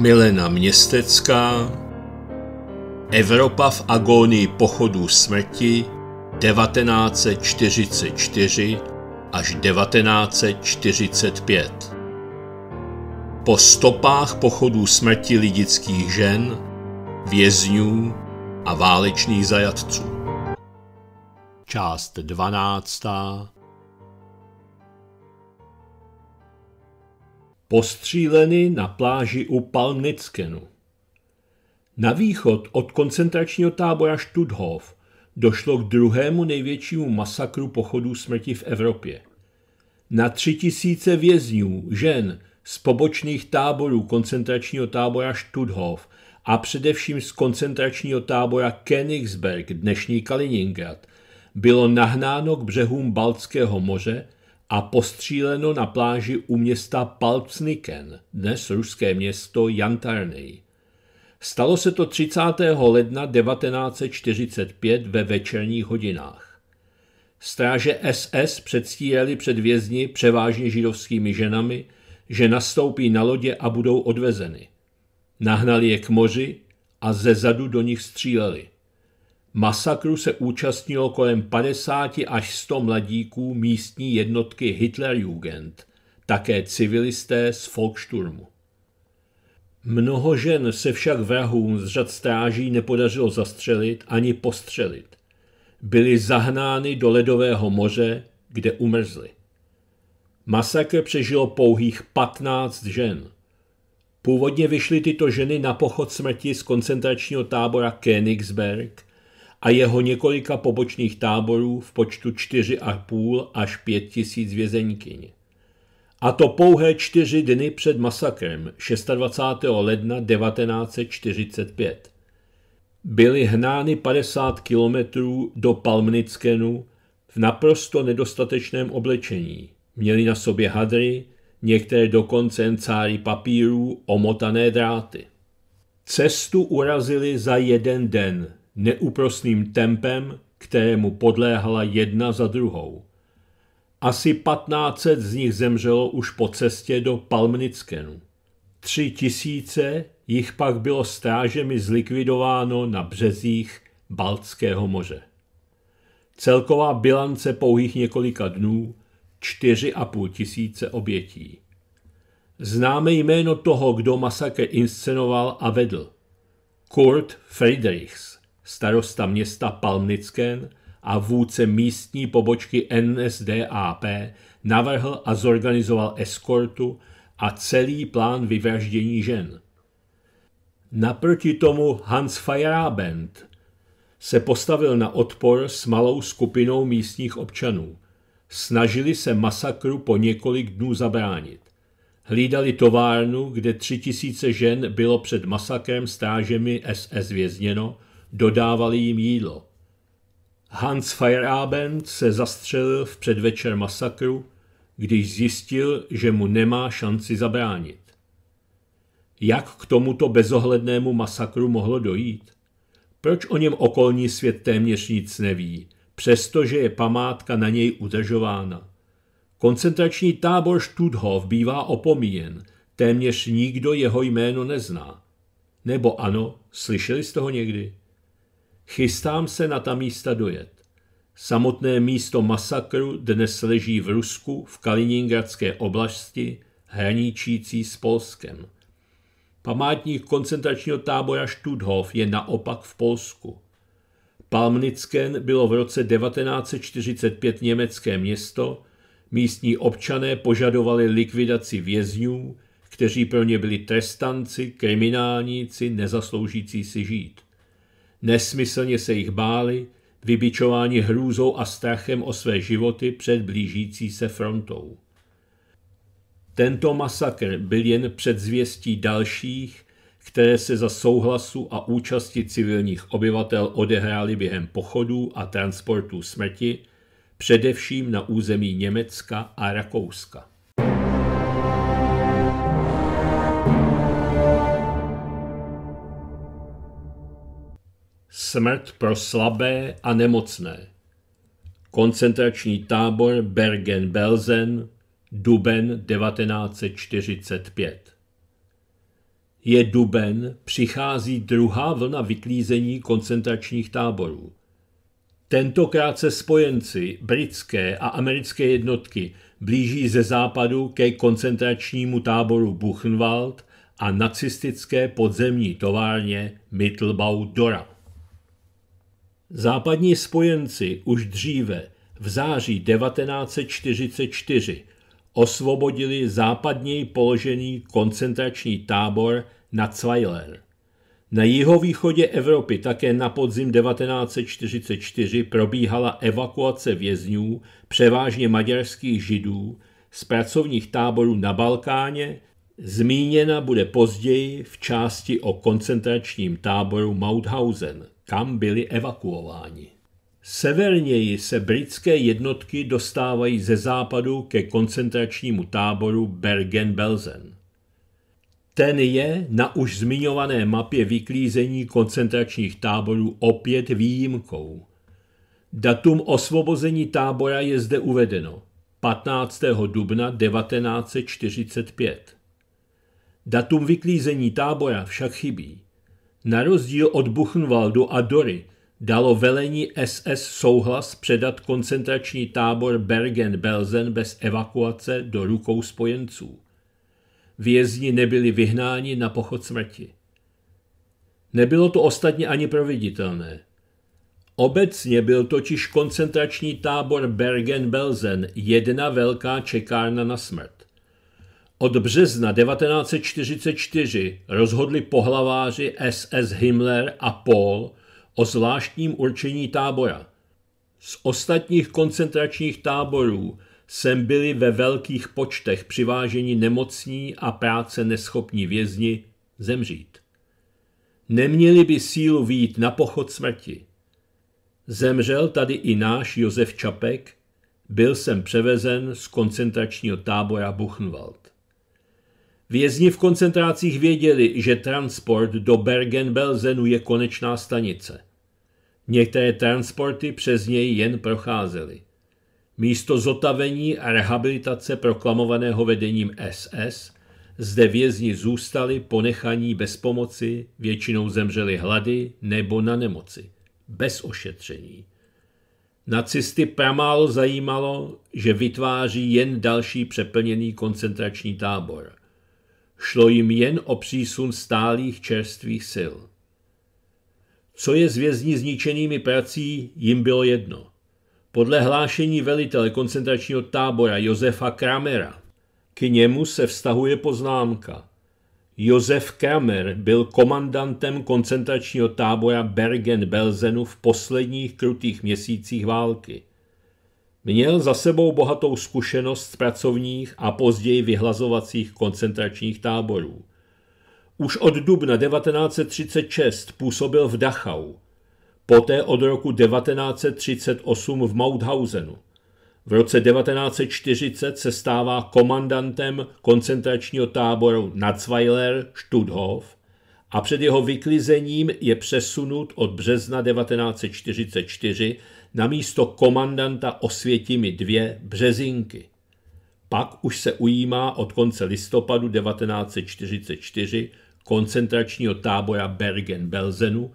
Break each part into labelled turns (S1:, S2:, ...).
S1: Milena Městecká Evropa v agónii pochodů smrti 1944 až 1945 Po stopách pochodů smrti lidických žen, vězňů a válečných zajatců Část 12. postříleny na pláži u Palnickenu. Na východ od koncentračního tábora Stutthof došlo k druhému největšímu masakru pochodů smrti v Evropě. Na tři tisíce vězňů, žen z pobočných táborů koncentračního tábora Stutthof a především z koncentračního tábora Königsberg, dnešní Kaliningrad, bylo nahnáno k břehům Baltského moře – a postříleno na pláži u města Palcniken, dnes ruské město Jantarny. Stalo se to 30. ledna 1945 ve večerních hodinách. Stráže SS předstírali před vězni převážně židovskými ženami, že nastoupí na lodě a budou odvezeny. Nahnali je k moři a ze zadu do nich stříleli. Masakru se účastnilo kolem 50 až 100 mladíků místní jednotky Hitlerjugend, také civilisté z Volksturmu. Mnoho žen se však vrahům z řad stráží nepodařilo zastřelit ani postřelit. Byly zahnány do ledového moře, kde umrzly. Masakr přežilo pouhých 15 žen. Původně vyšly tyto ženy na pochod smrti z koncentračního tábora Königsberg – a jeho několika pobočných táborů v počtu 4,5 až 5 tisíc vězeňkyň. A to pouhé čtyři dny před masakrem 26. ledna 1945. Byly hnány 50 kilometrů do Palmnickenu v naprosto nedostatečném oblečení. Měli na sobě hadry, některé dokonce jen cáry papírů, omotané dráty. Cestu urazili za jeden den – neúprostným tempem, kterému podléhala jedna za druhou. Asi 1500 z nich zemřelo už po cestě do Palmnickenu. Tři tisíce jich pak bylo strážemi zlikvidováno na březích Baltského moře. Celková bilance pouhých několika dnů 4,5 tisíce obětí. Známe jméno toho, kdo masakr inscenoval a vedl. Kurt Friedrichs starosta města Palmnicken a vůdce místní pobočky NSDAP navrhl a zorganizoval eskortu a celý plán vyvraždění žen. Naproti tomu Hans Feyerabend se postavil na odpor s malou skupinou místních občanů. Snažili se masakru po několik dnů zabránit. Hlídali továrnu, kde tři tisíce žen bylo před masakrem strážemi SS vězněno dodávali jim jídlo. Hans Feierabend se zastřelil v předvečer masakru, když zjistil, že mu nemá šanci zabránit. Jak k tomuto bezohlednému masakru mohlo dojít? Proč o něm okolní svět téměř nic neví, přestože je památka na něj udržována? Koncentrační tábor Stutthof bývá opomíjen, téměř nikdo jeho jméno nezná. Nebo ano, slyšeli jste ho někdy? Chystám se na ta místa dojet. Samotné místo masakru dnes leží v Rusku v Kaliningradské oblasti, hraničící s Polskem. Památník koncentračního tábora Študhof je naopak v Polsku. Palmnicken bylo v roce 1945 německé město, místní občané požadovali likvidaci vězňů, kteří pro ně byli trestanci, kriminálníci, nezasloužící si žít. Nesmyslně se jich báli, vybičováni hrůzou a strachem o své životy před blížící se frontou. Tento masakr byl jen předzvěstí dalších, které se za souhlasu a účasti civilních obyvatel odehrály během pochodů a transportů smrti, především na území Německa a Rakouska. smrt pro slabé a nemocné. Koncentrační tábor Bergen-Belsen, duben 1945. Je duben, přichází druhá vlna vyklízení koncentračních táborů. Tentokrát se spojenci, britské a americké jednotky blíží ze západu ke koncentračnímu táboru Buchenwald a nacistické podzemní továrně Mittelbau Dora. Západní spojenci už dříve v září 1944 osvobodili západněji položený koncentrační tábor na Cweiler. Na jihovýchodě Evropy také na podzim 1944 probíhala evakuace vězňů, převážně maďarských židů, z pracovních táborů na Balkáně, zmíněna bude později v části o koncentračním táboru Mauthausen kam byli evakuováni. Severněji se britské jednotky dostávají ze západu ke koncentračnímu táboru Bergen-Belsen. Ten je na už zmiňované mapě vyklízení koncentračních táborů opět výjimkou. Datum osvobození tábora je zde uvedeno 15. dubna 1945. Datum vyklízení tábora však chybí. Na rozdíl od Buchenwaldu a Dory dalo velení SS souhlas předat koncentrační tábor Bergen-Belsen bez evakuace do rukou spojenců. Vězni nebyli vyhnáni na pochod smrti. Nebylo to ostatně ani proveditelné. Obecně byl totiž koncentrační tábor Bergen-Belsen jedna velká čekárna na smrt. Od března 1944 rozhodli pohlaváři SS Himmler a Paul o zvláštním určení tábora. Z ostatních koncentračních táborů sem byli ve velkých počtech přiváženi nemocní a práce neschopní vězni zemřít. Neměli by sílu výjít na pochod smrti. Zemřel tady i náš Josef Čapek, byl jsem převezen z koncentračního tábora Buchenwald. Vězni v koncentrácích věděli, že transport do Bergen-Belsenu je konečná stanice. Některé transporty přes něj jen procházely. Místo zotavení a rehabilitace proklamovaného vedením SS zde vězni zůstali ponechaní bez pomoci, většinou zemřeli hlady nebo na nemoci, bez ošetření. Nacisty pramálo zajímalo, že vytváří jen další přeplněný koncentrační tábor. Šlo jim jen o přísun stálých čerstvých sil. Co je zvězní zničenými prací, jim bylo jedno. Podle hlášení velitele koncentračního tábora Josefa Kramera k němu se vztahuje poznámka. Josef Kramer byl komandantem koncentračního tábora Bergen-Belsenu v posledních krutých měsících války – Měl za sebou bohatou zkušenost z pracovních a později vyhlazovacích koncentračních táborů. Už od dubna 1936 působil v Dachau, poté od roku 1938 v Mauthausenu. V roce 1940 se stává komandantem koncentračního táboru Natzweiler Stutthof a před jeho vyklizením je přesunut od března 1944 na místo komandanta Osvětimi dvě Březinky. Pak už se ujímá od konce listopadu 1944 koncentračního tábora Bergen-Belzenu,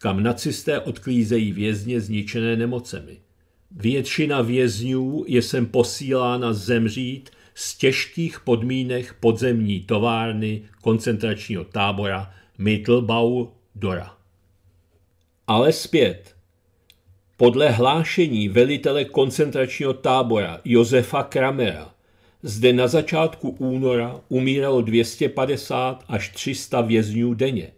S1: kam nacisté odklízejí vězně zničené nemocemi. Většina vězňů je sem posílána zemřít z těžkých podmínek podzemní továrny koncentračního tábora Mittelbau Dora. Ale zpět. Podle hlášení velitele koncentračního tábora Josefa Kramera zde na začátku února umíralo 250 až 300 vězňů denně.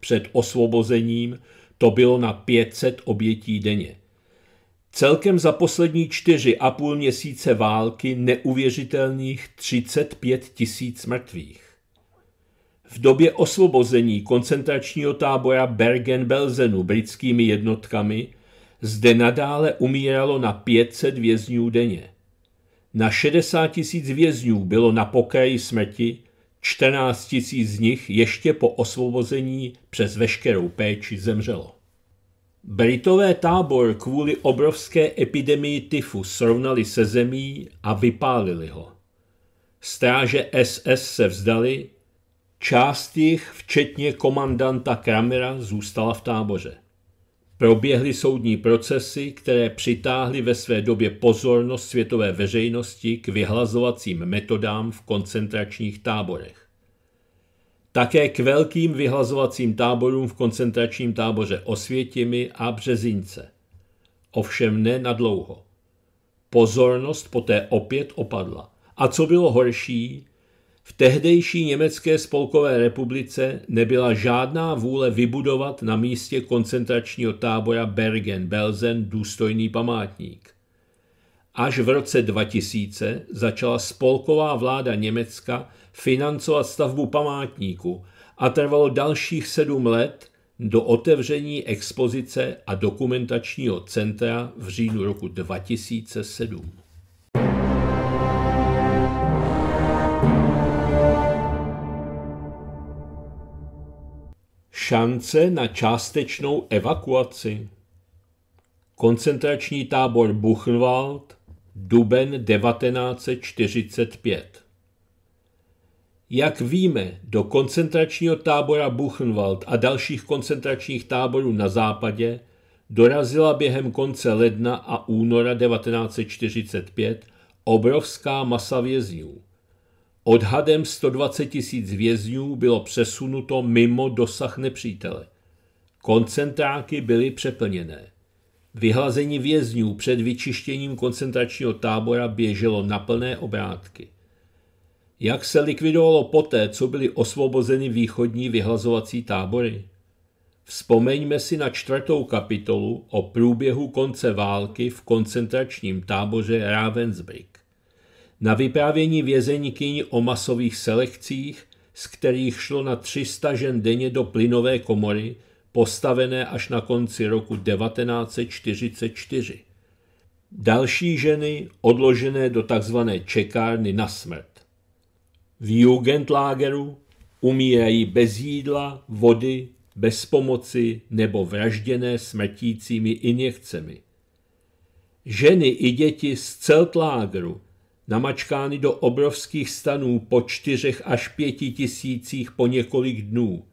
S1: Před osvobozením to bylo na 500 obětí denně. Celkem za poslední čtyři a půl měsíce války neuvěřitelných 35 tisíc mrtvých. V době osvobození koncentračního tábora Bergen-Belsenu britskými jednotkami – zde nadále umíralo na 500 vězňů denně. Na 60 tisíc vězňů bylo na pokraji smrti, 14 tisíc z nich ještě po osvobození přes veškerou péči zemřelo. Britové tábor kvůli obrovské epidemii tyfu srovnali se zemí a vypálili ho. Stráže SS se vzdali, část jich, včetně komandanta Kramera, zůstala v táboře. Proběhly soudní procesy, které přitáhly ve své době pozornost světové veřejnosti k vyhlazovacím metodám v koncentračních táborech. Také k velkým vyhlazovacím táborům v koncentračním táboře Osvětimi a Březince. Ovšem ne na dlouho. Pozornost poté opět opadla. A co bylo horší, v tehdejší Německé spolkové republice nebyla žádná vůle vybudovat na místě koncentračního tábora Bergen-Belsen důstojný památník. Až v roce 2000 začala spolková vláda Německa financovat stavbu památníku a trvalo dalších sedm let do otevření expozice a dokumentačního centra v říjnu roku 2007. šance na částečnou evakuaci. Koncentrační tábor Buchenwald, duben 1945. Jak víme, do koncentračního tábora Buchenwald a dalších koncentračních táborů na západě dorazila během konce ledna a února 1945 obrovská masa vězňů. Odhadem 120 tisíc vězňů bylo přesunuto mimo dosah nepřítele. Koncentráky byly přeplněné. Vyhlazení vězňů před vyčištěním koncentračního tábora běželo na plné obrátky. Jak se likvidovalo poté, co byly osvobozeny východní vyhlazovací tábory? Vzpomeňme si na čtvrtou kapitolu o průběhu konce války v koncentračním táboře Ravensbrück na vyprávění vězeňkyní o masových selekcích, z kterých šlo na 300 žen denně do plynové komory, postavené až na konci roku 1944. Další ženy odložené do tzv. čekárny na smrt. V Jugendlageru umírají bez jídla, vody, bez pomoci nebo vražděné smrtícími injekcemi. Ženy i děti z Celtlágeru namačkány do obrovských stanů po čtyřech až pěti tisících po několik dnů.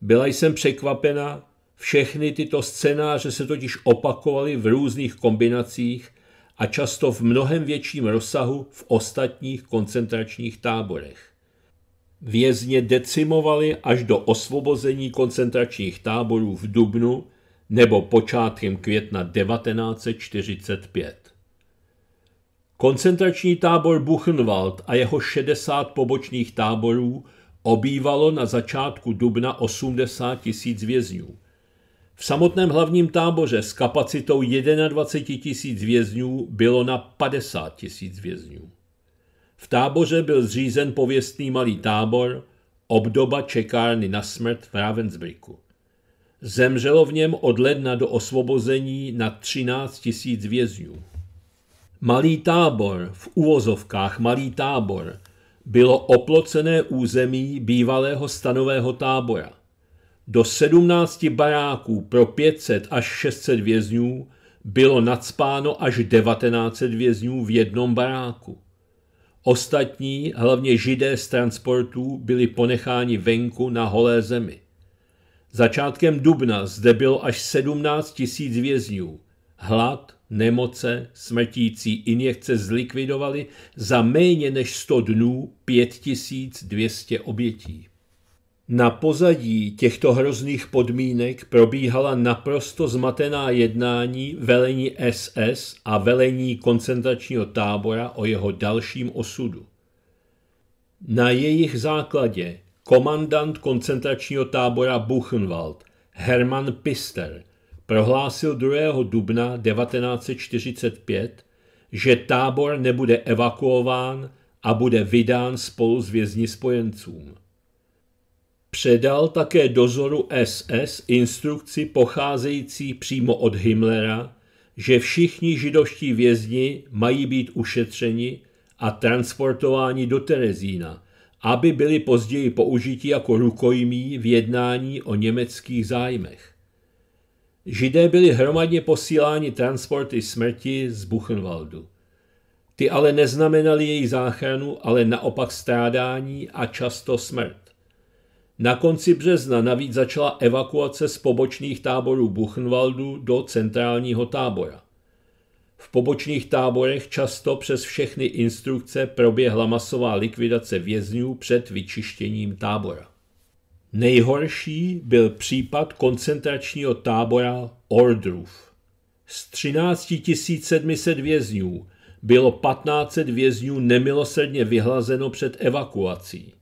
S1: Byla jsem překvapena, všechny tyto scénáře se totiž opakovaly v různých kombinacích a často v mnohem větším rozsahu v ostatních koncentračních táborech. Vězně decimovali až do osvobození koncentračních táborů v Dubnu nebo počátkem května 1945. Koncentrační tábor Buchenwald a jeho 60 pobočných táborů obývalo na začátku dubna 80 tisíc vězňů. V samotném hlavním táboře s kapacitou 21 tisíc vězňů bylo na 50 tisíc vězňů. V táboře byl zřízen pověstný malý tábor, obdoba čekárny na smrt v Ravensbrücku. Zemřelo v něm od ledna do osvobození na 13 tisíc vězňů. Malý tábor, v uvozovkách malý tábor, bylo oplocené území bývalého stanového tábora. Do 17 baráků pro 500 až 600 vězňů bylo nadspáno až 1900 vězňů v jednom baráku. Ostatní, hlavně židé z transportů, byli ponecháni venku na holé zemi. Začátkem dubna zde bylo až 17 000 vězňů. Hlad, nemoce, smrtící injekce zlikvidovali za méně než 100 dnů 5200 obětí. Na pozadí těchto hrozných podmínek probíhala naprosto zmatená jednání velení SS a velení koncentračního tábora o jeho dalším osudu. Na jejich základě komandant koncentračního tábora Buchenwald Hermann Pister – prohlásil 2. dubna 1945, že tábor nebude evakuován a bude vydán spolu s vězni spojencům. Předal také dozoru SS instrukci pocházející přímo od Himmlera, že všichni židovští vězni mají být ušetřeni a transportováni do Terezína, aby byli později použiti jako rukojmí v jednání o německých zájmech. Židé byli hromadně posíláni transporty smrti z Buchenwaldu. Ty ale neznamenaly její záchranu, ale naopak strádání a často smrt. Na konci března navíc začala evakuace z pobočných táborů Buchenwaldu do centrálního tábora. V pobočných táborech často přes všechny instrukce proběhla masová likvidace vězňů před vyčištěním tábora. Nejhorší byl případ koncentračního tábora Ordruf. Z 13 700 vězňů bylo 1500 vězňů nemilosrdně vyhlazeno před evakuací.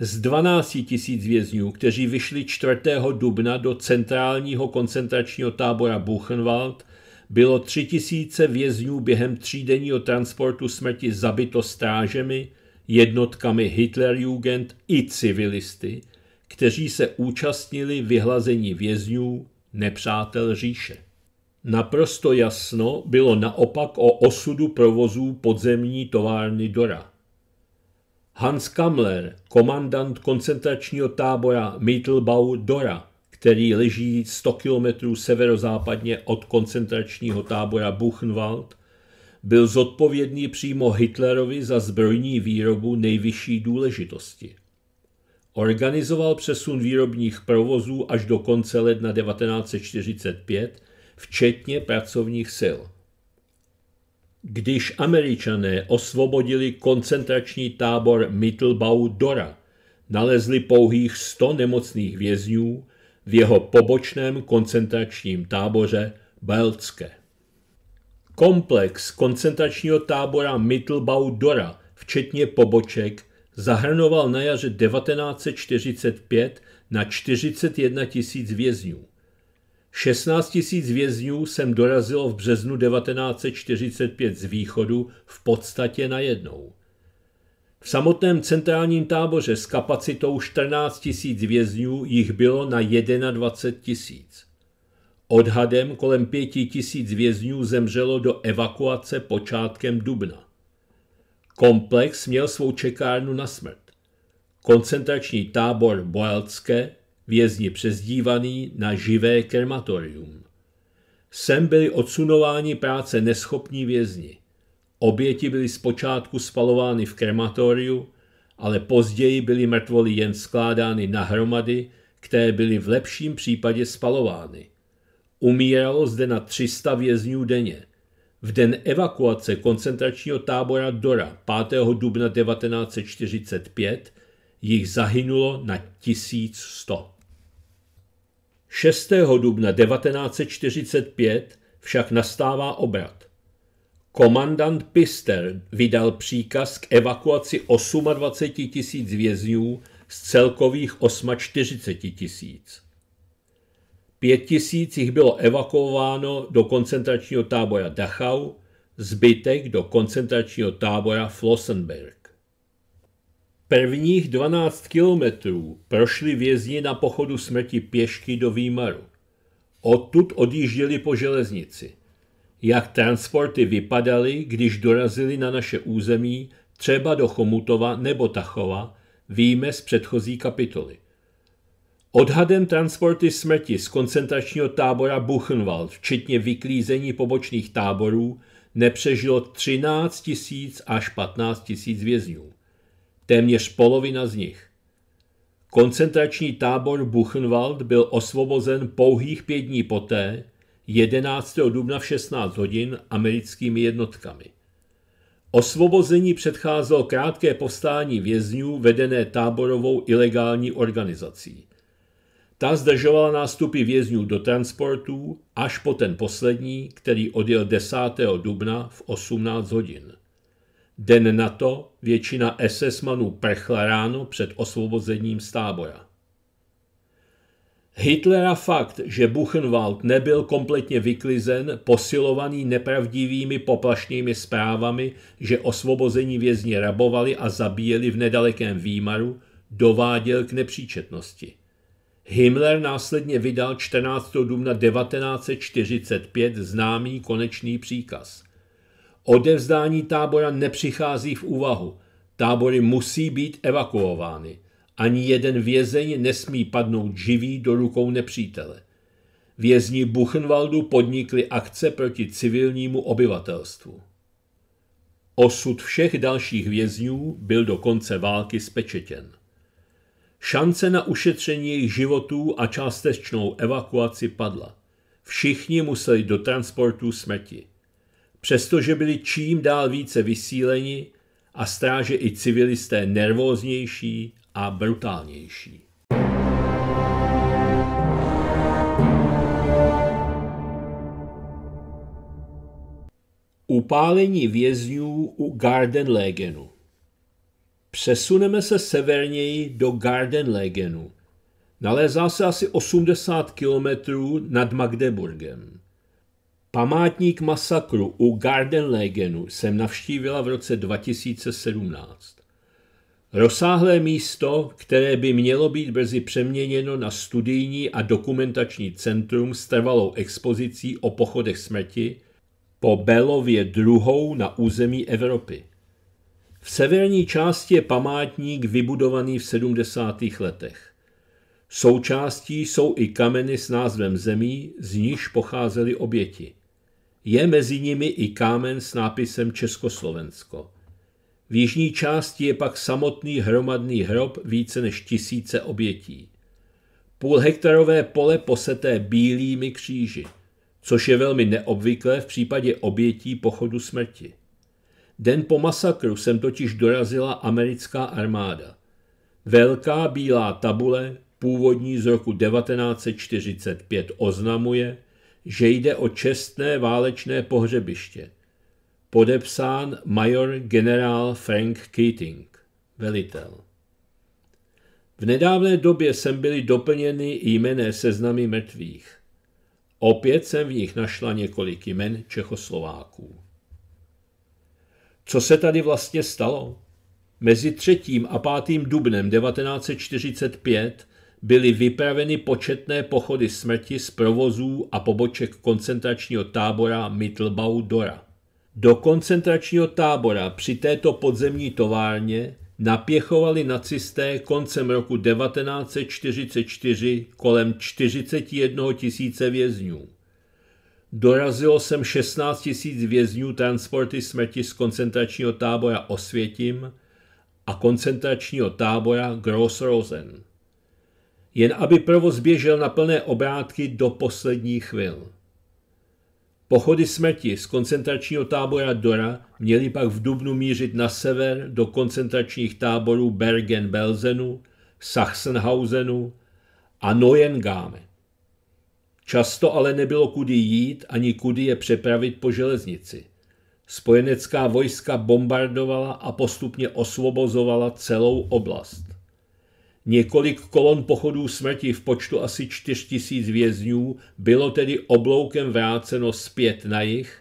S1: Z 12 000 vězňů, kteří vyšli 4. dubna do centrálního koncentračního tábora Buchenwald, bylo 3000 vězňů během třídenního transportu smrti zabito strážemi, jednotkami Hitlerjugend i civilisty, kteří se účastnili vyhlazení vězňů nepřátel říše. Naprosto jasno bylo naopak o osudu provozů podzemní továrny Dora. Hans Kamler, komandant koncentračního tábora Mittelbau Dora, který leží 100 kilometrů severozápadně od koncentračního tábora Buchenwald, byl zodpovědný přímo Hitlerovi za zbrojní výrobu nejvyšší důležitosti. Organizoval přesun výrobních provozů až do konce ledna 1945, včetně pracovních sil. Když američané osvobodili koncentrační tábor Mittelbau Dora, nalezli pouhých 100 nemocných vězňů v jeho pobočném koncentračním táboře Belcké. Komplex koncentračního tábora Mittelbau Dora, včetně poboček, zahrnoval na jaře 1945 na 41 tisíc vězňů. 16 tisíc vězňů sem dorazilo v březnu 1945 z východu v podstatě na jednou. V samotném centrálním táboře s kapacitou 14 tisíc vězňů jich bylo na 21 tisíc. Odhadem kolem 5 tisíc vězňů zemřelo do evakuace počátkem dubna. Komplex měl svou čekárnu na smrt. Koncentrační tábor Boelcké vězni přezdívaný na živé krematorium. Sem byli odsunováni práce neschopní vězni. Oběti byly zpočátku spalovány v krematoriu, ale později byly mrtvoly jen skládány na hromady, které byly v lepším případě spalovány. Umíralo zde na 300 vězňů denně. V den evakuace koncentračního tábora Dora 5. dubna 1945 jich zahynulo na 1100. 6. dubna 1945 však nastává obrat. Komandant Pister vydal příkaz k evakuaci 28 tisíc vězňů z celkových 48 tisíc. Pět tisíc jich bylo evakuováno do koncentračního tábora Dachau, zbytek do koncentračního tábora Flossenberg. Prvních 12 kilometrů prošli vězni na pochodu smrti pěšky do Výmaru. Odtud odjížděli po železnici. Jak transporty vypadaly, když dorazili na naše území, třeba do Chomutova nebo Tachova, víme z předchozí kapitoly – Odhadem transporty smrti z koncentračního tábora Buchenwald, včetně vyklízení pobočných táborů, nepřežilo 13 tisíc až 15 tisíc vězňů. Téměř polovina z nich. Koncentrační tábor Buchenwald byl osvobozen pouhých pět dní poté, 11. dubna v 16 hodin, americkými jednotkami. Osvobození předcházelo krátké povstání vězňů vedené táborovou ilegální organizací. Ta zdržovala nástupy vězňů do transportů až po ten poslední, který odjel 10. dubna v 18 hodin. Den na to většina SS-manů prchla ráno před osvobozením z tábora. Hitlera fakt, že Buchenwald nebyl kompletně vyklizen, posilovaný nepravdivými poplašnými zprávami, že osvobození vězni rabovali a zabíjeli v nedalekém výmaru, dováděl k nepříčetnosti. Himmler následně vydal 14. dubna 1945 známý konečný příkaz. Odevzdání tábora nepřichází v úvahu. Tábory musí být evakuovány. Ani jeden vězeň nesmí padnout živý do rukou nepřítele. Vězni Buchenwaldu podnikli akce proti civilnímu obyvatelstvu. Osud všech dalších vězňů byl do konce války spečetěn. Šance na ušetření jejich životů a částečnou evakuaci padla. Všichni museli do transportu smrti. Přestože byli čím dál více vysíleni a stráže i civilisté nervóznější a brutálnější. Upálení vězňů u Garden Legenu. Přesuneme se severněji do Gardenlegenu. Nalézá se asi 80 kilometrů nad Magdeburgem. Památník masakru u Gardenlegenu jsem navštívila v roce 2017. Rozsáhlé místo, které by mělo být brzy přeměněno na studijní a dokumentační centrum s trvalou expozicí o pochodech smrti, po Belově druhou na území Evropy. V severní části je památník vybudovaný v 70. letech. Součástí jsou i kameny s názvem zemí, z níž pocházely oběti. Je mezi nimi i kámen s nápisem Československo. V jižní části je pak samotný hromadný hrob více než tisíce obětí. Půlhektarové pole poseté bílými kříži, což je velmi neobvyklé v případě obětí pochodu smrti. Den po masakru sem totiž dorazila americká armáda. Velká bílá tabule, původní z roku 1945, oznamuje, že jde o čestné válečné pohřebiště. Podepsán major generál Frank Keating, velitel. V nedávné době jsem byly doplněny jmené seznamy mrtvých. Opět jsem v nich našla několik jmen Čechoslováků. Co se tady vlastně stalo? Mezi 3. a 5. dubnem 1945 byly vypraveny početné pochody smrti z provozů a poboček koncentračního tábora Mittelbau Dora. Do koncentračního tábora při této podzemní továrně napěchovali nacisté koncem roku 1944 kolem 41 tisíce vězňů. Dorazilo sem 16 000 vězňů transporty smrti z koncentračního tábora Osvětim a koncentračního tábora Rosen, Jen aby provoz běžel na plné obrátky do posledních chvil. Pochody smrti z koncentračního tábora Dora měly pak v Dubnu mířit na sever do koncentračních táborů Bergen-Belsenu, Sachsenhausenu a Neuengamme. Často ale nebylo kudy jít ani kudy je přepravit po železnici. Spojenecká vojska bombardovala a postupně osvobozovala celou oblast. Několik kolon pochodů smrti v počtu asi 4000 vězňů bylo tedy obloukem vráceno zpět na jich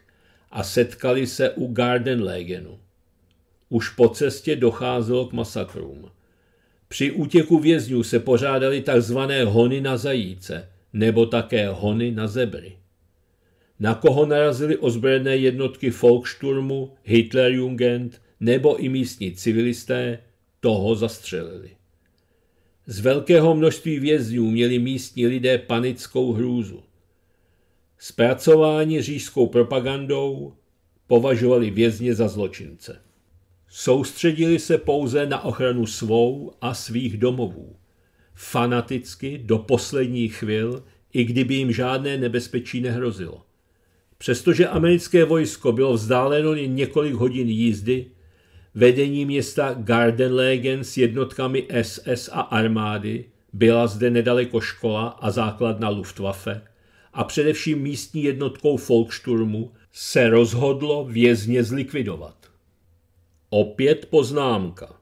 S1: a setkali se u Gardenlegenu. Už po cestě docházelo k masakrům. Při útěku vězňů se pořádaly tzv. hony na zajíce – nebo také hony na zebry. Na koho narazili ozbrojené jednotky Volksturmu, Hitlerjugend nebo i místní civilisté, toho zastřelili. Z velkého množství vězňů měli místní lidé panickou hrůzu. Zpracování řížskou propagandou považovali vězně za zločince. Soustředili se pouze na ochranu svou a svých domovů fanaticky do posledních chvil, i kdyby jim žádné nebezpečí nehrozilo. Přestože americké vojsko bylo vzdáleno jen několik hodin jízdy, vedení města Gardenlegen s jednotkami SS a armády, byla zde nedaleko škola a základna Luftwaffe a především místní jednotkou Volksturmu se rozhodlo vězně zlikvidovat. Opět poznámka.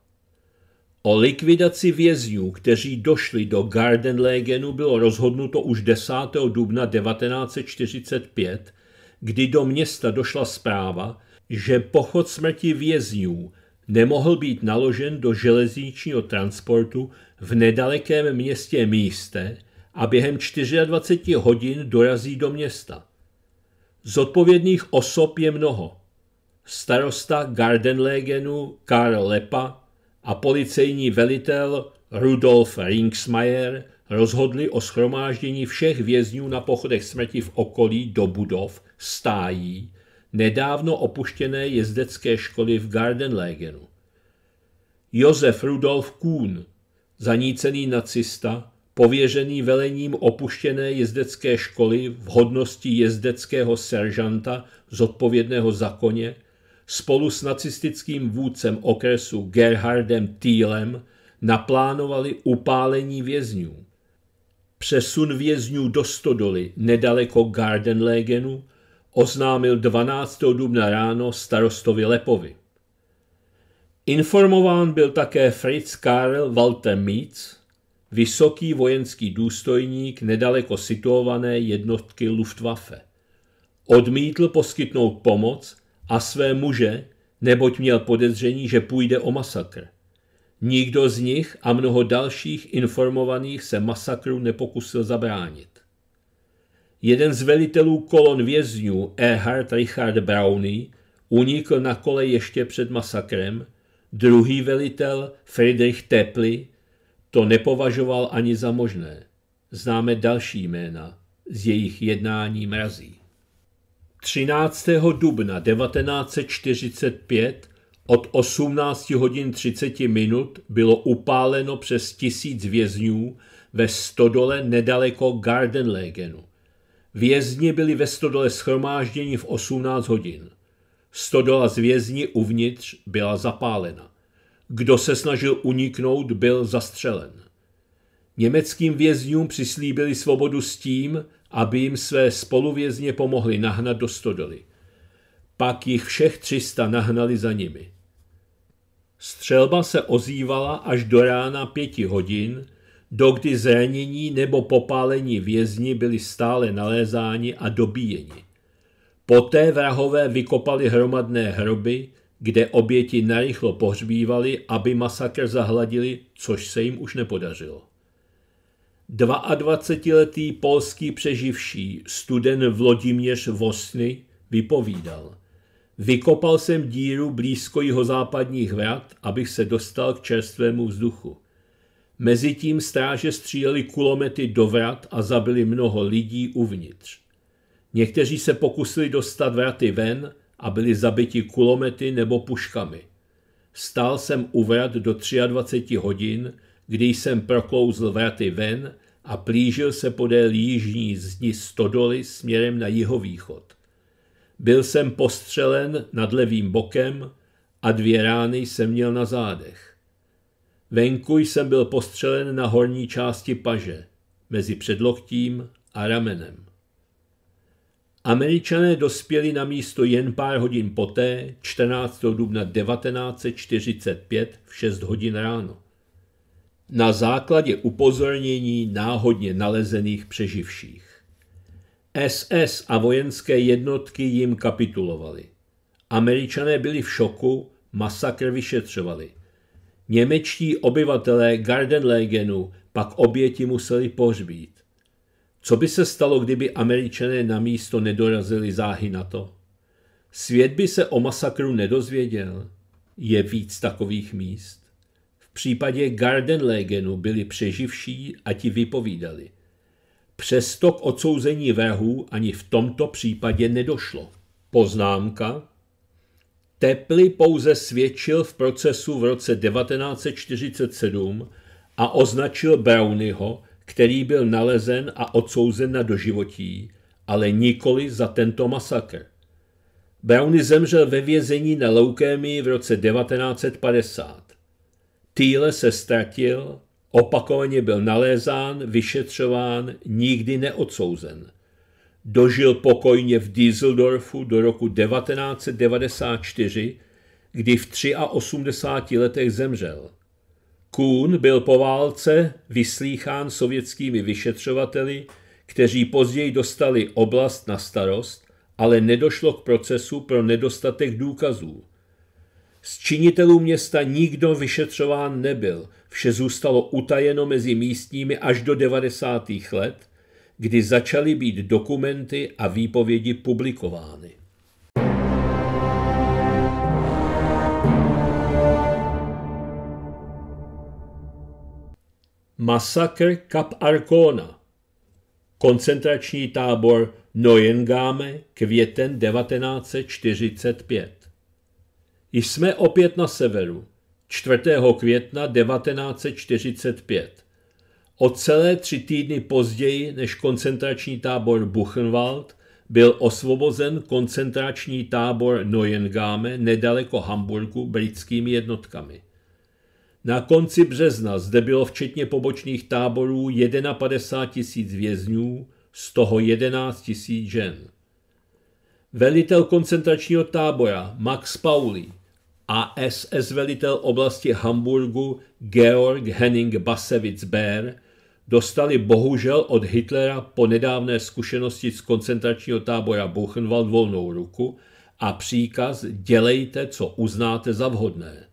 S1: O likvidaci vězňů, kteří došli do Gardenlegenu, bylo rozhodnuto už 10. dubna 1945, kdy do města došla zpráva, že pochod smrti vězňů nemohl být naložen do železničního transportu v nedalekém městě Míste a během 24 hodin dorazí do města. Zodpovědných osob je mnoho. Starosta Gardenlegenu Karl Lepa a policejní velitel Rudolf Ringsmayer rozhodli o schromáždění všech vězňů na pochodech smrti v okolí do budov, stájí, nedávno opuštěné jezdecké školy v Gardenlegenu. Josef Rudolf Kuhn, zanícený nacista, pověřený velením opuštěné jezdecké školy v hodnosti jezdeckého seržanta zodpovědného za koně, spolu s nacistickým vůdcem okresu Gerhardem Thielem naplánovali upálení vězňů. Přesun vězňů do Stodoly nedaleko Gardenlegenu oznámil 12. dubna ráno starostovi Lepovi. Informován byl také Fritz Karl Walter Mietz, vysoký vojenský důstojník nedaleko situované jednotky Luftwaffe. Odmítl poskytnout pomoc a své muže, neboť měl podezření, že půjde o masakr. Nikdo z nich a mnoho dalších informovaných se masakru nepokusil zabránit. Jeden z velitelů kolon vězňů Erhard Richard Browny unikl na kole ještě před masakrem, druhý velitel Friedrich Tepli to nepovažoval ani za možné. Známe další jména, z jejich jednání mrazí. 13. dubna 1945 od 18 hodin 30 minut bylo upáleno přes tisíc vězňů ve stodole nedaleko Gardenlegenu. Vězni byli ve stodole schromážděni v 18 hodin. Stodola z vězni uvnitř byla zapálena. Kdo se snažil uniknout, byl zastřelen. Německým vězňům přislíbili svobodu s tím, aby jim své spoluvězně pomohli nahnat do stodoly. Pak jich všech třista nahnali za nimi. Střelba se ozývala až do rána pěti hodin, dokdy zranění nebo popálení vězni byli stále nalézáni a dobíjeni. Poté vrahové vykopali hromadné hroby, kde oběti narychlo pohřbívali, aby masakr zahladili, což se jim už nepodařilo. 22-letý polský přeživší, studen Vlodiměř Vosny, vypovídal. Vykopal jsem díru blízko jeho západních vrat, abych se dostal k čerstvému vzduchu. Mezitím stráže stříleli kulomety do vrat a zabili mnoho lidí uvnitř. Někteří se pokusili dostat vraty ven a byli zabiti kulomety nebo puškami. Stál jsem u vrat do 23 hodin, když jsem proklouzl vraty ven a plížil se podél jižní zdi stodoly směrem na jihovýchod. Byl jsem postřelen nad levým bokem a dvě rány jsem měl na zádech. Venku jsem byl postřelen na horní části paže, mezi předloktím a ramenem. Američané dospěli na místo jen pár hodin poté, 14. dubna 1945 v 6 hodin ráno na základě upozornění náhodně nalezených přeživších. SS a vojenské jednotky jim kapitulovaly. Američané byli v šoku, masakr vyšetřovali. Němečtí obyvatelé Gardenlegenu pak oběti museli pohřbít. Co by se stalo, kdyby američané na místo nedorazili záhy na to? Svět by se o masakru nedozvěděl. Je víc takových míst případě Gardenlegenu byli přeživší a ti vypovídali. Přesto k odsouzení vrahů ani v tomto případě nedošlo. Poznámka. Teply pouze svědčil v procesu v roce 1947 a označil Brownyho, který byl nalezen a odsouzen na doživotí, ale nikoli za tento masakr. Browny zemřel ve vězení na leukémii v roce 1950. Týle se ztratil, opakovaně byl nalézán, vyšetřován, nikdy neodsouzen. Dožil pokojně v Düsseldorfu do roku 1994, kdy v 83 letech zemřel. Kuhn byl po válce vyslýchán sovětskými vyšetřovateli, kteří později dostali oblast na starost, ale nedošlo k procesu pro nedostatek důkazů. Z činitelů města nikdo vyšetřován nebyl, vše zůstalo utajeno mezi místními až do 90. let, kdy začaly být dokumenty a výpovědi publikovány. Masakr Kap Arkona Koncentrační tábor Neuengamme, květen 1945 jsme opět na severu, 4. května 1945. O celé tři týdny později než koncentrační tábor Buchenwald byl osvobozen koncentrační tábor Neuengame nedaleko Hamburgu britskými jednotkami. Na konci března zde bylo včetně pobočných táborů 51 tisíc vězňů, z toho 11 tisíc žen velitel koncentračního tábora Max Pauli a SS velitel oblasti Hamburgu Georg Henning Basewitz Bär dostali bohužel od Hitlera po nedávné zkušenosti z koncentračního tábora Buchenwald volnou ruku a příkaz dělejte, co uznáte za vhodné.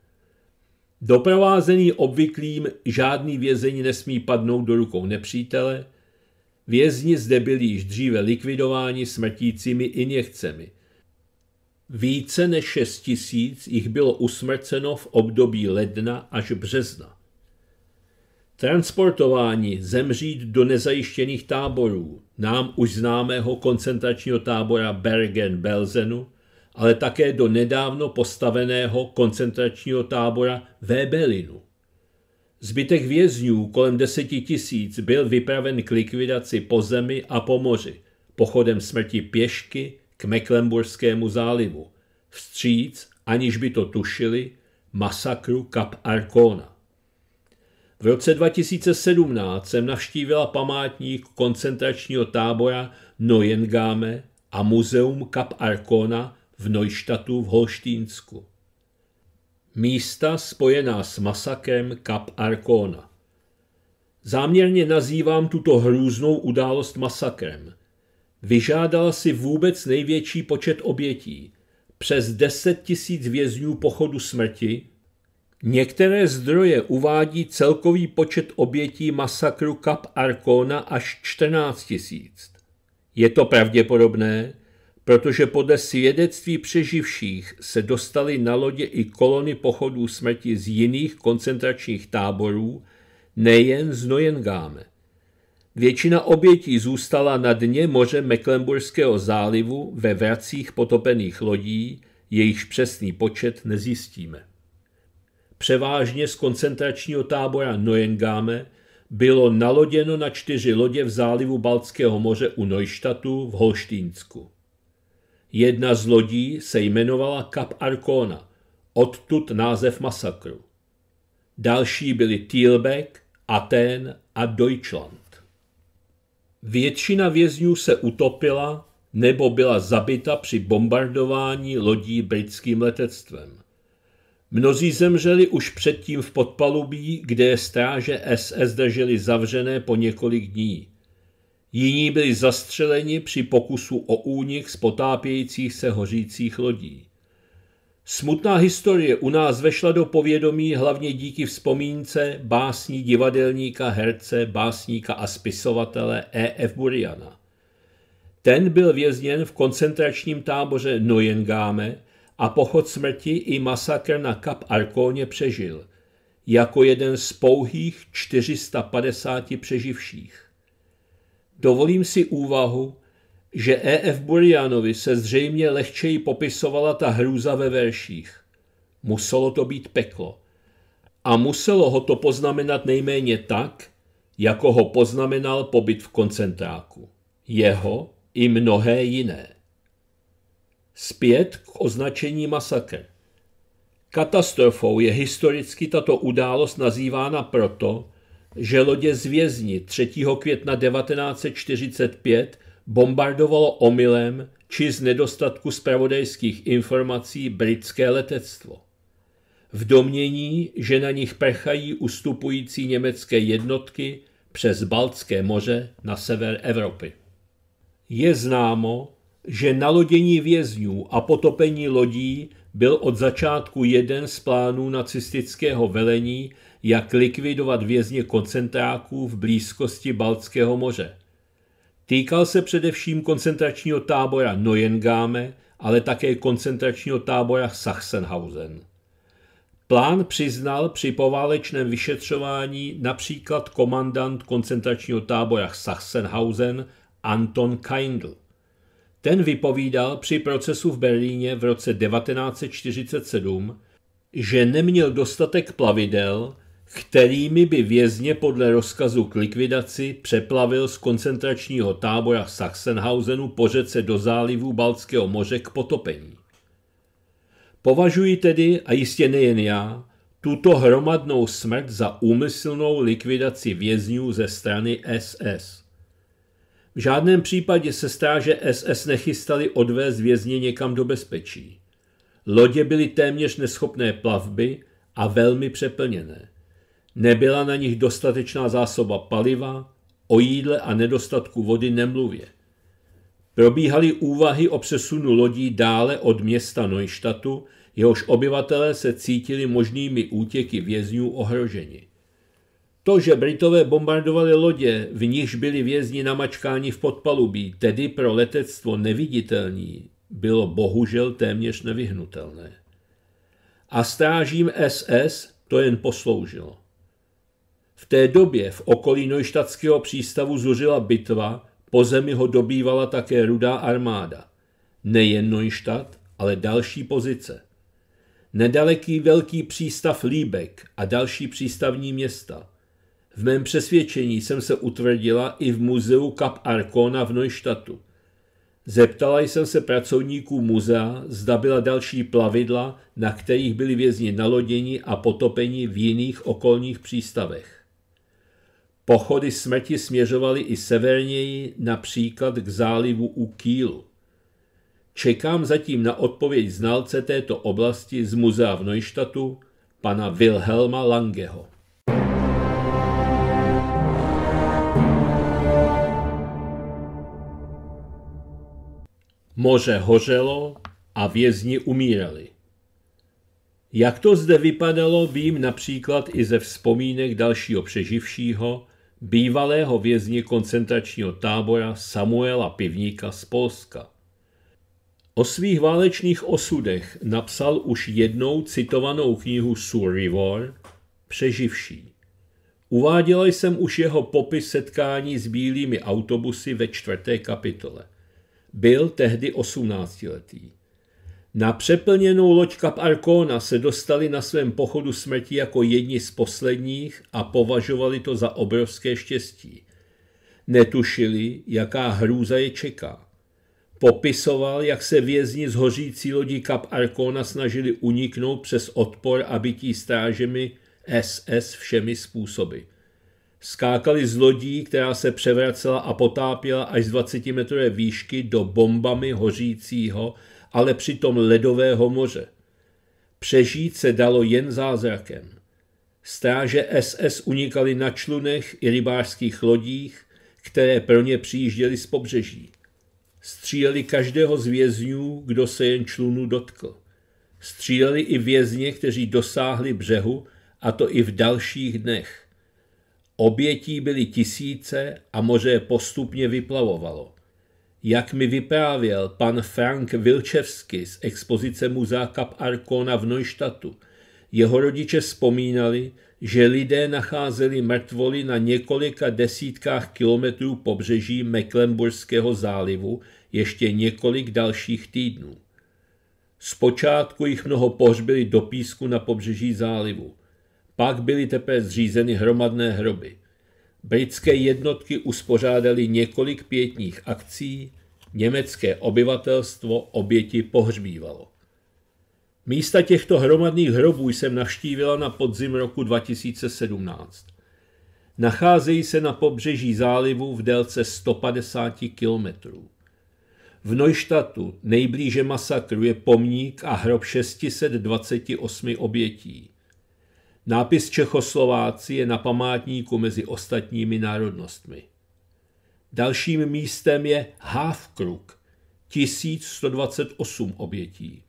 S1: Doprovázený obvyklým žádný vězení nesmí padnout do rukou nepřítele, Vězni zde byli již dříve likvidováni smrtícími injekcemi. Více než 6 tisíc jich bylo usmrceno v období ledna až března. Transportování zemřít do nezajištěných táborů, nám už známého koncentračního tábora Bergen-Belzenu, ale také do nedávno postaveného koncentračního tábora Webelinu. Zbytek vězňů kolem deseti tisíc byl vypraven k likvidaci po zemi a po moři, pochodem smrti pěšky k Mecklenburskému zálivu, vstříc, aniž by to tušili, masakru Kap Arkona. V roce 2017 jsem navštívila památník koncentračního tábora Neuengamme a muzeum Kap Arkona v Neustadtu v Holštínsku místa spojená s masakem Kap Arkona. Záměrně nazývám tuto hrůznou událost masakrem. Vyžádal si vůbec největší počet obětí, přes 10 tisíc vězňů pochodu smrti. Některé zdroje uvádí celkový počet obětí masakru Kap Arkona až 14 tisíc. Je to pravděpodobné, protože podle svědectví přeživších se dostaly na lodě i kolony pochodů smrti z jiných koncentračních táborů, nejen z Nojengáme. Většina obětí zůstala na dně moře Mecklenburského zálivu ve vracích potopených lodí, jejichž přesný počet nezjistíme. Převážně z koncentračního tábora Nojengáme bylo naloděno na čtyři lodě v zálivu Baltského moře u Neustadtu v Holštýnsku. Jedna z lodí se jmenovala Kap Arkona, odtud název masakru. Další byly Tilbeck, Aten a Deutschland. Většina vězňů se utopila nebo byla zabita při bombardování lodí britským letectvem. Mnozí zemřeli už předtím v podpalubí, kde je stráže SS drželi zavřené po několik dní. Jiní byli zastřeleni při pokusu o únik z potápějících se hořících lodí. Smutná historie u nás vešla do povědomí hlavně díky vzpomínce básní divadelníka, herce, básníka a spisovatele E. F. Buriana. Ten byl vězněn v koncentračním táboře Nojengáme a pochod smrti i masakr na Kap Arkóně přežil, jako jeden z pouhých 450 přeživších. Dovolím si úvahu, že E.F. Burianovi se zřejmě lehčeji popisovala ta hrůza ve verších. Muselo to být peklo. A muselo ho to poznamenat nejméně tak, jako ho poznamenal pobyt v koncentráku. Jeho i mnohé jiné. Zpět k označení masakr. Katastrofou je historicky tato událost nazývána proto, že lodě z vězni 3. května 1945 bombardovalo omylem či z nedostatku zpravodajských informací britské letectvo. V domnění, že na nich prchají ustupující německé jednotky přes Baltské moře na sever Evropy. Je známo, že nalodění vězňů a potopení lodí byl od začátku jeden z plánů nacistického velení jak likvidovat vězně koncentráků v blízkosti Baltského moře. Týkal se především koncentračního tábora Neuengáme, ale také koncentračního tábora Sachsenhausen. Plán přiznal při poválečném vyšetřování například komandant koncentračního tábora Sachsenhausen Anton Kindl. Ten vypovídal při procesu v Berlíně v roce 1947, že neměl dostatek plavidel, kterými by vězně podle rozkazu k likvidaci přeplavil z koncentračního tábora Sachsenhausenu po řece do zálivu Balckého moře k potopení. Považuji tedy, a jistě nejen já, tuto hromadnou smrt za úmyslnou likvidaci vězňů ze strany SS. V žádném případě se stráže SS nechystali odvést vězně někam do bezpečí. Lodě byly téměř neschopné plavby a velmi přeplněné. Nebyla na nich dostatečná zásoba paliva, o jídle a nedostatku vody nemluvě. Probíhaly úvahy o přesunu lodí dále od města Neustatu, jehož obyvatelé se cítili možnými útěky vězňů ohroženi. To, že Britové bombardovali lodě, v nichž byli vězni namačkáni v podpalubí, tedy pro letectvo neviditelní, bylo bohužel téměř nevyhnutelné. A strážím SS to jen posloužilo. V té době v okolí Nojštatského přístavu zuřila bitva, po zemi ho dobývala také rudá armáda. Nejen Nojštat, ale další pozice. Nedaleký velký přístav Líbek a další přístavní města. V mém přesvědčení jsem se utvrdila i v muzeu Kap Arkona v Nojštatu. Zeptala jsem se pracovníků muzea, zda byla další plavidla, na kterých byli vězni naloděni a potopeni v jiných okolních přístavech. Pochody smrti směřovaly i severněji, například k zálivu u Kýlu. Čekám zatím na odpověď znalce této oblasti z muzea v Neuštatu, pana Wilhelma Langeho. Moře hořelo a vězni umírali. Jak to zde vypadalo, vím například i ze vzpomínek dalšího přeživšího, bývalého vězně koncentračního tábora Samuela Pivníka z Polska. O svých válečných osudech napsal už jednou citovanou knihu Survivor, Přeživší. Uváděla jsem už jeho popis setkání s bílými autobusy ve čtvrté kapitole. Byl tehdy 18 letý. Na přeplněnou loď kap Arkona se dostali na svém pochodu smrti jako jedni z posledních a považovali to za obrovské štěstí. Netušili, jaká hrůza je čeká. Popisoval, jak se vězni z hořící lodi kap Arkona snažili uniknout přes odpor a bytí strážemi SS všemi způsoby. Skákali z lodí, která se převracela a potápěla až z 20 metrové výšky do bombami hořícího ale přitom ledového moře. Přežít se dalo jen zázrakem. Stráže SS unikaly na člunech i rybářských lodích, které pro ně přijížděly z pobřeží. Stříleli každého z vězňů, kdo se jen člunu dotkl. Stříleli i vězně, kteří dosáhli břehu, a to i v dalších dnech. Obětí byly tisíce a moře postupně vyplavovalo. Jak mi vyprávěl pan Frank Vilčevsky z expozice muzea Kap Arkona v Neuštatu, jeho rodiče vzpomínali, že lidé nacházeli mrtvoly na několika desítkách kilometrů pobřeží Mecklenburského zálivu ještě několik dalších týdnů. Zpočátku jich mnoho pohřbili do písku na pobřeží zálivu. Pak byly teprve zřízeny hromadné hroby. Britské jednotky uspořádaly několik pětních akcí, německé obyvatelstvo oběti pohřbívalo. Místa těchto hromadných hrobů jsem navštívila na podzim roku 2017. Nacházejí se na pobřeží zálivu v délce 150 kilometrů. V Neustatu nejblíže masakru je pomník a hrob 628 obětí. Nápis Čechoslováci je na památníku mezi ostatními národnostmi. Dalším místem je Hávkruk, 1128 obětí.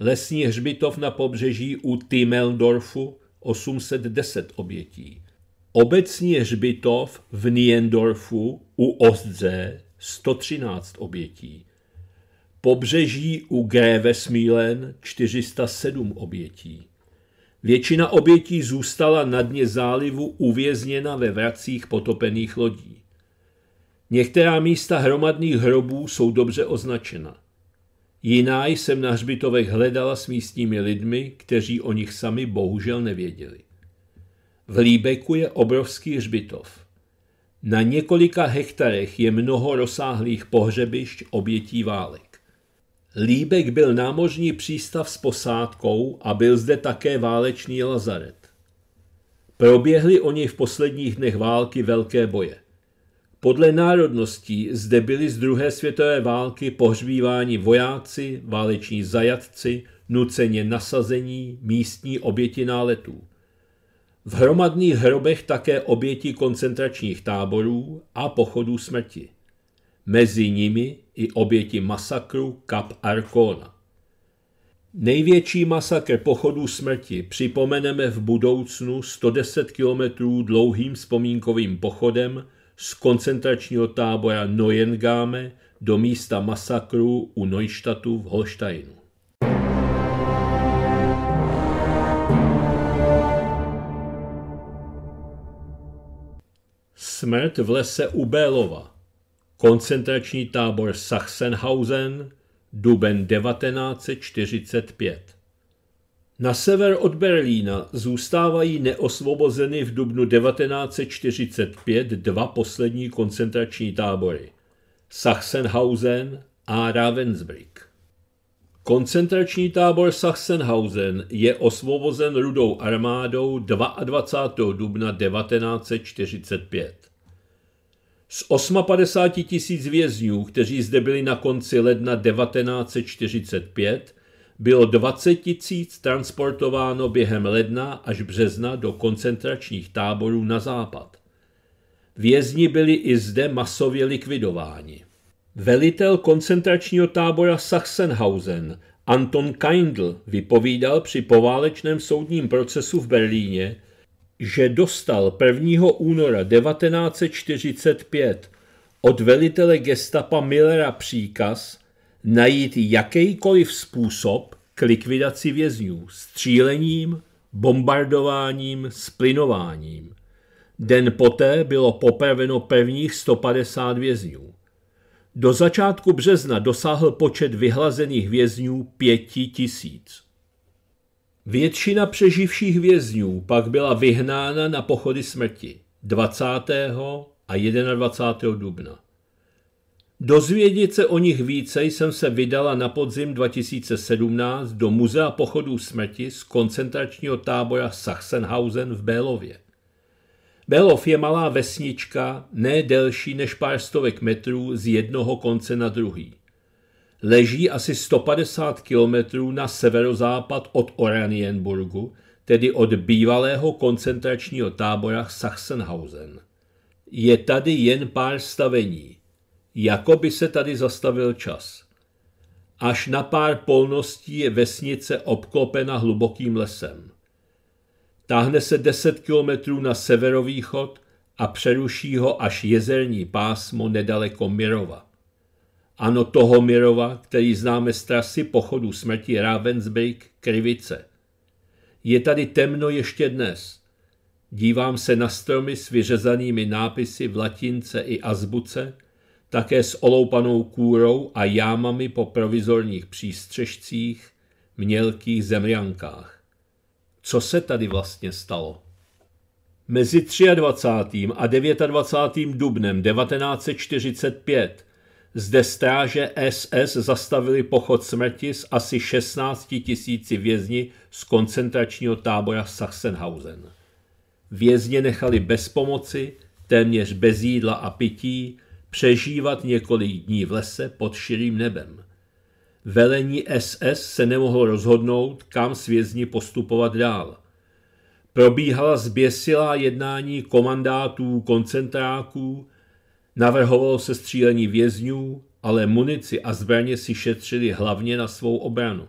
S1: Lesní hřbitov na pobřeží u Timeldorfu 810 obětí. Obecní hřbitov v Niendorfu u Ostře 113 obětí. Pobřeží u Grévesmílen 407 obětí. Většina obětí zůstala na dně zálivu uvězněna ve vracích potopených lodí. Některá místa hromadných hrobů jsou dobře označena. Jiná jsem na hřbitovech hledala s místními lidmi, kteří o nich sami bohužel nevěděli. V Líbeku je obrovský hřbitov. Na několika hektarech je mnoho rozsáhlých pohřebišť obětí válek. Líbek byl námořní přístav s posádkou a byl zde také válečný lazaret. Proběhly o něj v posledních dnech války velké boje. Podle národností zde byli z druhé světové války pohřbíváni vojáci, váleční zajatci, nuceně nasazení, místní oběti náletů. V hromadných hrobech také oběti koncentračních táborů a pochodů smrti. Mezi nimi i oběti masakru Kap Arkona. Největší masakr pochodu smrti připomeneme v budoucnu 110 kilometrů dlouhým vzpomínkovým pochodem z koncentračního tábora Neuengáme do místa masakru u Neustadtu v Holštajnu. Smrt v lese u Bélova koncentrační tábor Sachsenhausen, duben 1945. Na sever od Berlína zůstávají neosvobozeny v dubnu 1945 dva poslední koncentrační tábory – Sachsenhausen a Ravensbrück. Koncentrační tábor Sachsenhausen je osvobozen rudou armádou 22. dubna 1945. Z 58 tisíc vězňů, kteří zde byli na konci ledna 1945, bylo 20 tisíc transportováno během ledna až března do koncentračních táborů na západ. Vězni byli i zde masově likvidováni. Velitel koncentračního tábora Sachsenhausen Anton Kindl vypovídal při poválečném soudním procesu v Berlíně, že dostal 1. února 1945 od velitele gestapa Millera příkaz najít jakýkoliv způsob k likvidaci vězňů střílením, bombardováním, splinováním. Den poté bylo popraveno prvních 150 vězňů. Do začátku března dosáhl počet vyhlazených vězňů 5 tisíc. Většina přeživších vězňů pak byla vyhnána na pochody smrti 20. a 21. dubna. Dozvědět se o nich více jsem se vydala na podzim 2017 do Muzea pochodů smrti z koncentračního tábora Sachsenhausen v Bélově. Bélov je malá vesnička, ne delší než pár stovek metrů z jednoho konce na druhý leží asi 150 kilometrů na severozápad od Oranienburgu, tedy od bývalého koncentračního tábora Sachsenhausen. Je tady jen pár stavení. Jako by se tady zastavil čas. Až na pár polností je vesnice obklopena hlubokým lesem. Táhne se 10 kilometrů na severovýchod a přeruší ho až jezerní pásmo nedaleko Mirova. Ano toho Mirova, který známe z trasy pochodu smrti Ravensbrück Krivice. Je tady temno ještě dnes. Dívám se na stromy s vyřezanými nápisy v latince i azbuce, také s oloupanou kůrou a jámami po provizorních přístřežcích, mělkých zemřankách. Co se tady vlastně stalo? Mezi 23. a 29. dubnem 1945 zde stráže SS zastavili pochod smrti s asi 16 tisíci vězni z koncentračního tábora Sachsenhausen. Vězně nechali bez pomoci, téměř bez jídla a pití, přežívat několik dní v lese pod širým nebem. Velení SS se nemohlo rozhodnout, kam s vězni postupovat dál. Probíhala zběsilá jednání komandátů koncentráků, Navrhovalo se střílení vězňů, ale munici a zbraně si šetřili hlavně na svou obranu.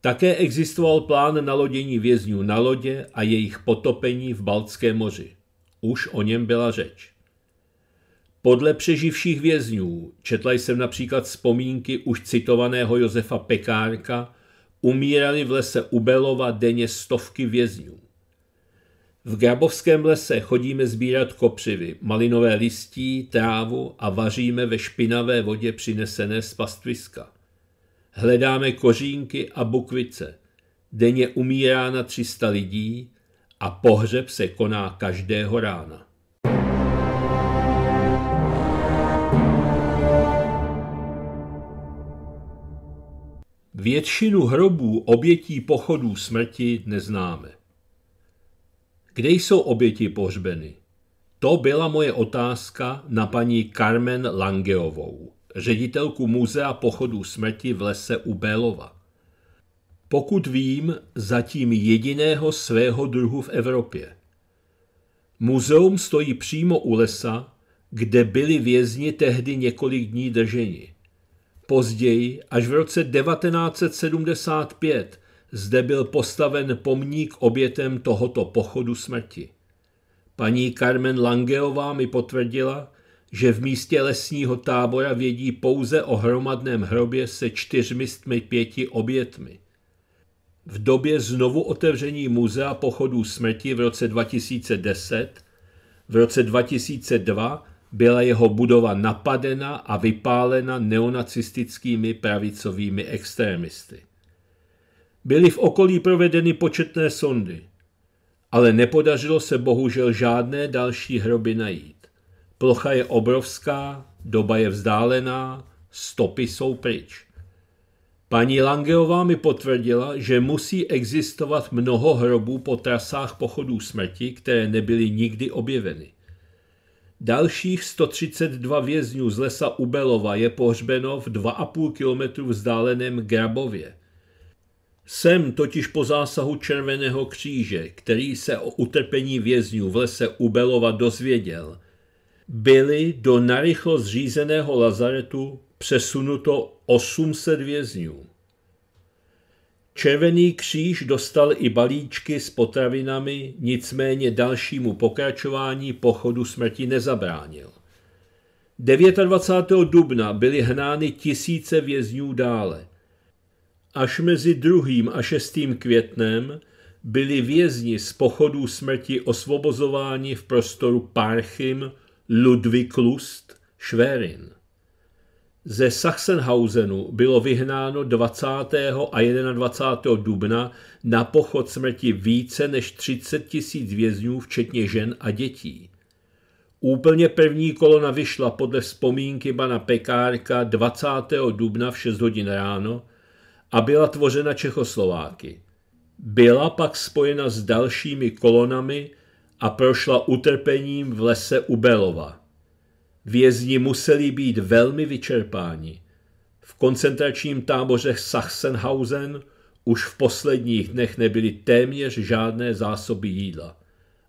S1: Také existoval plán nalodění vězňů na lodě a jejich potopení v Baltském moři. Už o něm byla řeč. Podle přeživších vězňů četla jsem například vzpomínky už citovaného Josefa Pekárka, umírali v lese Ubelova denně stovky vězňů. V Grabovském lese chodíme sbírat kopřivy, malinové listí, trávu a vaříme ve špinavé vodě přinesené z pastviska. Hledáme kořínky a bukvice. Denně umírá na 300 lidí a pohřeb se koná každého rána. Většinu hrobů obětí pochodů smrti neznáme. Kde jsou oběti pohřbeny? To byla moje otázka na paní Carmen Langeovou, ředitelku Muzea pochodů smrti v lese u Bélova. Pokud vím, zatím jediného svého druhu v Evropě. Muzeum stojí přímo u lesa, kde byli vězni tehdy několik dní drženi. Později, až v roce 1975, zde byl postaven pomník obětem tohoto pochodu smrti. Paní Carmen Langeová mi potvrdila, že v místě lesního tábora vědí pouze o hromadném hrobě se čtyřmistmi pěti obětmi. V době znovu otevření muzea pochodů smrti v roce 2010, v roce 2002 byla jeho budova napadena a vypálena neonacistickými pravicovými extremisty. Byly v okolí provedeny početné sondy, ale nepodařilo se bohužel žádné další hroby najít. Plocha je obrovská, doba je vzdálená, stopy jsou pryč. Paní Langeová mi potvrdila, že musí existovat mnoho hrobů po trasách pochodů smrti, které nebyly nikdy objeveny. Dalších 132 vězňů z lesa Ubelova je pohřbeno v 2,5 km vzdáleném Grabově. Jsem totiž po zásahu Červeného kříže, který se o utrpení vězňů v lese u Belova dozvěděl, byly do narychlo zřízeného lazaretu přesunuto 800 vězňů. Červený kříž dostal i balíčky s potravinami, nicméně dalšímu pokračování pochodu smrti nezabránil. 29. dubna byly hnány tisíce vězňů dále – Až mezi 2. a 6. květnem byli vězni z pochodů smrti osvobozováni v prostoru Parchim Ludwig Lust Schwerin. Ze Sachsenhausenu bylo vyhnáno 20. a 21. dubna na pochod smrti více než 30 tisíc vězňů, včetně žen a dětí. Úplně první kolona vyšla podle vzpomínky pana Pekárka 20. dubna v 6 hodin ráno a byla tvořena Čechoslováky. Byla pak spojena s dalšími kolonami a prošla utrpením v lese u Belova. Vězni museli být velmi vyčerpáni. V koncentračním táboře Sachsenhausen už v posledních dnech nebyly téměř žádné zásoby jídla,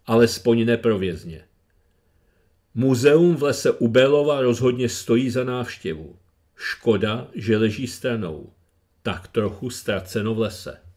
S1: alespoň ne pro vězně. Muzeum v lese u Belova rozhodně stojí za návštěvu. Škoda, že leží stranou tak trochu ztraceno v lese.